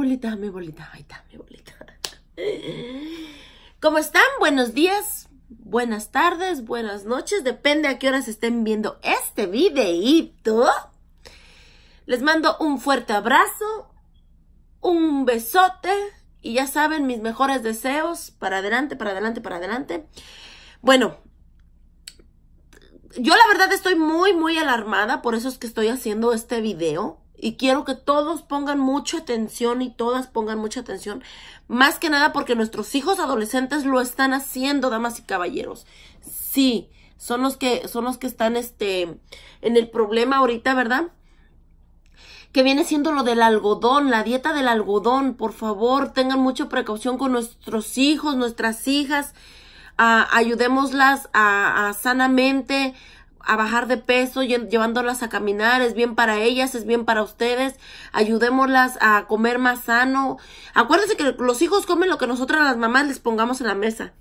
bolita, mi bolita. Ahí está, mi bolita. ¿Cómo están? Buenos días, buenas tardes, buenas noches. Depende a qué horas estén viendo este videíto. Les mando un fuerte abrazo, un besote y ya saben mis mejores deseos para adelante, para adelante, para adelante. Bueno, yo la verdad estoy muy, muy alarmada, por eso es que estoy haciendo este video. Y quiero que todos pongan mucha atención y todas pongan mucha atención. Más que nada porque nuestros hijos adolescentes lo están haciendo, damas y caballeros. Sí, son los que, son los que están este, en el problema ahorita, ¿verdad? que viene siendo lo del algodón, la dieta del algodón. Por favor, tengan mucha precaución con nuestros hijos, nuestras hijas. Ah, ayudémoslas a sanamente a bajar de peso, llevándolas a caminar, es bien para ellas, es bien para ustedes, ayudémoslas a comer más sano. Acuérdense que los hijos comen lo que nosotras las mamás les pongamos en la mesa.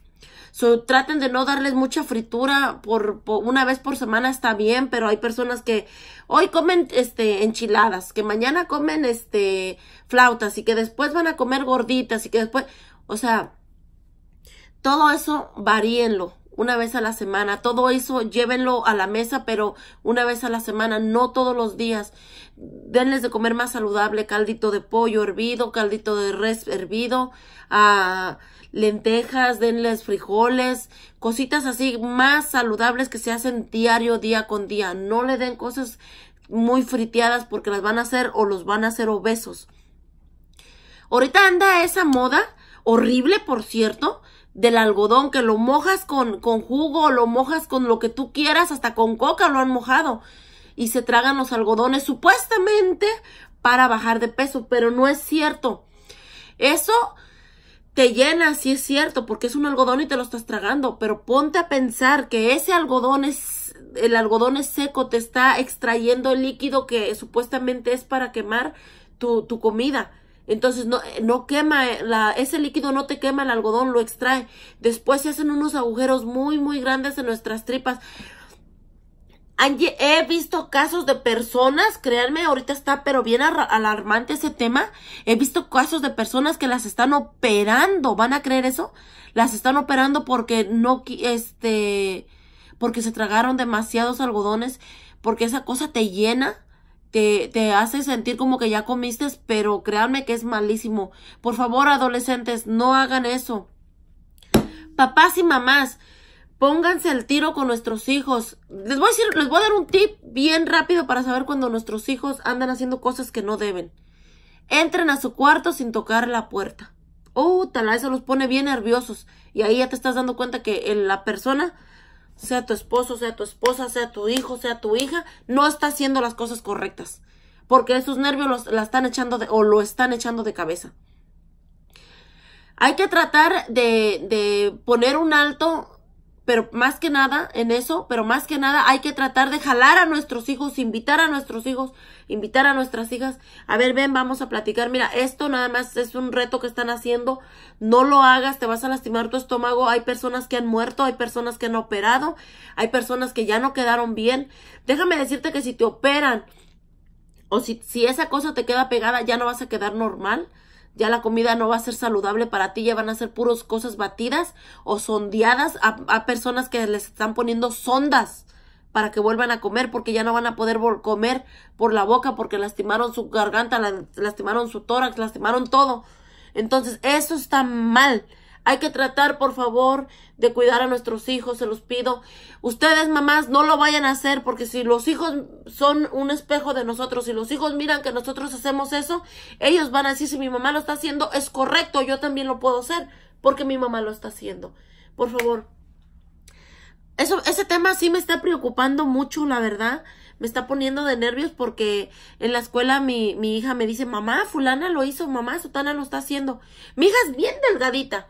traten de no darles mucha fritura por, una vez por semana está bien, pero hay personas que hoy comen este enchiladas, que mañana comen este flautas y que después van a comer gorditas y que después, o sea, todo eso varíenlo una vez a la semana. Todo eso llévenlo a la mesa, pero una vez a la semana, no todos los días. Denles de comer más saludable, caldito de pollo hervido, caldito de res hervido, a ah, lentejas, denles frijoles, cositas así más saludables que se hacen diario, día con día. No le den cosas muy friteadas porque las van a hacer o los van a hacer obesos. Ahorita anda esa moda horrible, por cierto, del algodón, que lo mojas con, con jugo, lo mojas con lo que tú quieras, hasta con coca lo han mojado. Y se tragan los algodones supuestamente para bajar de peso, pero no es cierto. Eso te llena, sí es cierto, porque es un algodón y te lo estás tragando, pero ponte a pensar que ese algodón es, el algodón es seco, te está extrayendo el líquido que supuestamente es para quemar tu, tu comida. Entonces no, eh, no quema, eh, la, ese líquido no te quema el algodón, lo extrae. Después se hacen unos agujeros muy, muy grandes en nuestras tripas. he visto casos de personas, créanme, ahorita está pero bien alarmante ese tema. He visto casos de personas que las están operando, ¿van a creer eso? Las están operando porque no, este, porque se tragaron demasiados algodones, porque esa cosa te llena te, hace sentir como que ya comiste, pero créanme que es malísimo. Por favor, adolescentes, no hagan eso. Papás y mamás, pónganse el tiro con nuestros hijos. Les voy a decir, les voy a dar un tip bien rápido para saber cuando nuestros hijos andan haciendo cosas que no deben. Entren a su cuarto sin tocar la puerta. Uh, tal, eso los pone bien nerviosos. Y ahí ya te estás dando cuenta que la persona sea tu esposo, sea tu esposa, sea tu hijo, sea tu hija, no está haciendo las cosas correctas. Porque sus nervios los, la están echando de, o lo están echando de cabeza. Hay que tratar de, de poner un alto pero más que nada en eso, pero más que nada hay que tratar de jalar a nuestros hijos, invitar a nuestros hijos, invitar a nuestras hijas, a ver, ven, vamos a platicar, mira, esto nada más es un reto que están haciendo, no lo hagas, te vas a lastimar tu estómago, hay personas que han muerto, hay personas que han operado, hay personas que ya no quedaron bien, déjame decirte que si te operan o si, si esa cosa te queda pegada, ya no vas a quedar normal, ya la comida no va a ser saludable para ti, ya van a ser puros cosas batidas o sondeadas a, a personas que les están poniendo sondas para que vuelvan a comer porque ya no van a poder comer por la boca porque lastimaron su garganta, lastimaron su tórax, lastimaron todo. Entonces, eso está mal. Hay que tratar, por favor, de cuidar a nuestros hijos, se los pido. Ustedes, mamás, no lo vayan a hacer porque si los hijos son un espejo de nosotros, si los hijos miran que nosotros hacemos eso, ellos van a decir, si mi mamá lo está haciendo, es correcto, yo también lo puedo hacer porque mi mamá lo está haciendo. Por favor. Eso, ese tema sí me está preocupando mucho, la verdad. Me está poniendo de nervios porque en la escuela mi, mi hija me dice, mamá, fulana lo hizo, mamá, sotana lo está haciendo. Mi hija es bien delgadita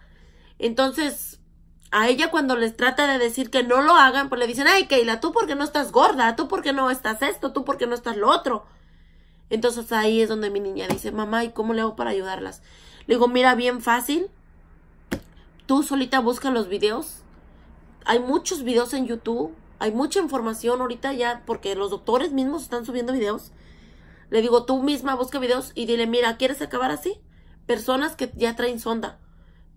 entonces, a ella cuando les trata de decir que no lo hagan, pues le dicen, ay, Keila, tú porque no estás gorda, tú porque no estás esto, tú porque no estás lo otro. Entonces ahí es donde mi niña dice, mamá, ¿y cómo le hago para ayudarlas? Le digo, mira, bien fácil. Tú solita busca los videos. Hay muchos videos en YouTube. Hay mucha información ahorita ya, porque los doctores mismos están subiendo videos. Le digo, tú misma busca videos y dile, mira, ¿quieres acabar así? Personas que ya traen sonda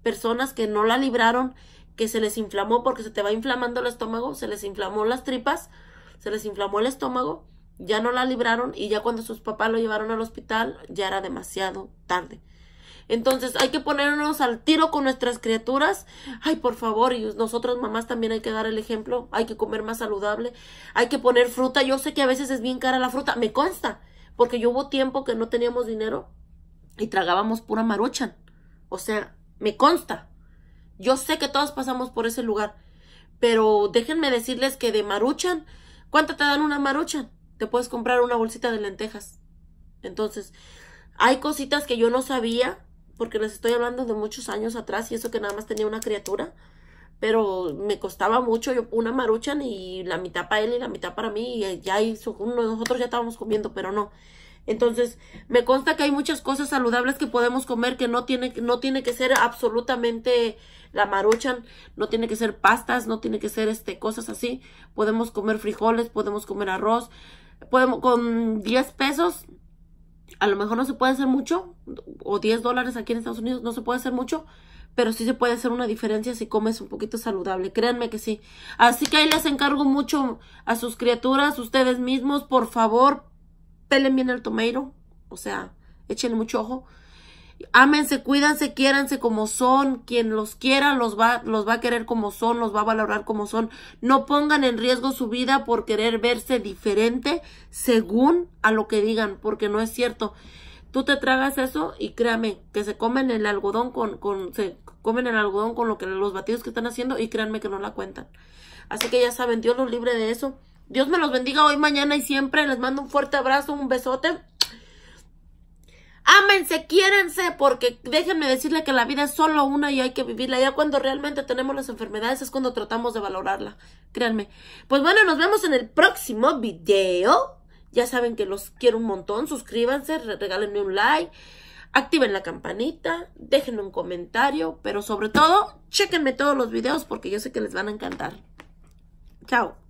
personas que no la libraron, que se les inflamó porque se te va inflamando el estómago, se les inflamó las tripas, se les inflamó el estómago, ya no la libraron y ya cuando sus papás lo llevaron al hospital ya era demasiado tarde. Entonces hay que ponernos al tiro con nuestras criaturas. Ay, por favor, y nosotros mamás también hay que dar el ejemplo. Hay que comer más saludable. Hay que poner fruta. Yo sé que a veces es bien cara la fruta. Me consta. Porque yo hubo tiempo que no teníamos dinero y tragábamos pura maruchan. O sea, me consta. Yo sé que todos pasamos por ese lugar. Pero déjenme decirles que de maruchan, ¿cuánto te dan una maruchan? Te puedes comprar una bolsita de lentejas. Entonces, hay cositas que yo no sabía, porque les estoy hablando de muchos años atrás y eso que nada más tenía una criatura. Pero me costaba mucho una maruchan y la mitad para él y la mitad para mí. Y ya y nosotros ya estábamos comiendo, pero no. Entonces, me consta que hay muchas cosas saludables que podemos comer que no tiene, no tiene que ser absolutamente la maruchan, no tiene que ser pastas, no tiene que ser este, cosas así. Podemos comer frijoles, podemos comer arroz, podemos, con 10 pesos, a lo mejor no se puede hacer mucho, o 10 dólares aquí en Estados Unidos no se puede hacer mucho, pero sí se puede hacer una diferencia si comes un poquito saludable, créanme que sí. Así que ahí les encargo mucho a sus criaturas, ustedes mismos, por favor, pelen bien el tomato, o sea, échenle mucho ojo. Ámense, cuídense, quiéranse como son. Quien los quiera los va, los va a querer como son, los va a valorar como son. No pongan en riesgo su vida por querer verse diferente según a lo que digan, porque no es cierto. Tú te tragas eso y créame que se comen el algodón con, con se comen el algodón con lo que los batidos que están haciendo y créanme que no la cuentan. Así que ya saben, Dios los libre de eso. Dios me los bendiga hoy, mañana y siempre. Les mando un fuerte abrazo, un besote. Ámense, quiérense, porque déjenme decirle que la vida es solo una y hay que vivirla. Ya cuando realmente tenemos las enfermedades es cuando tratamos de valorarla. Créanme. Pues bueno, nos vemos en el próximo video. Ya saben que los quiero un montón. Suscríbanse, regálenme un like. Activen la campanita, déjenme un comentario, pero sobre todo, chequenme todos los videos porque yo sé que les van a encantar. Chao.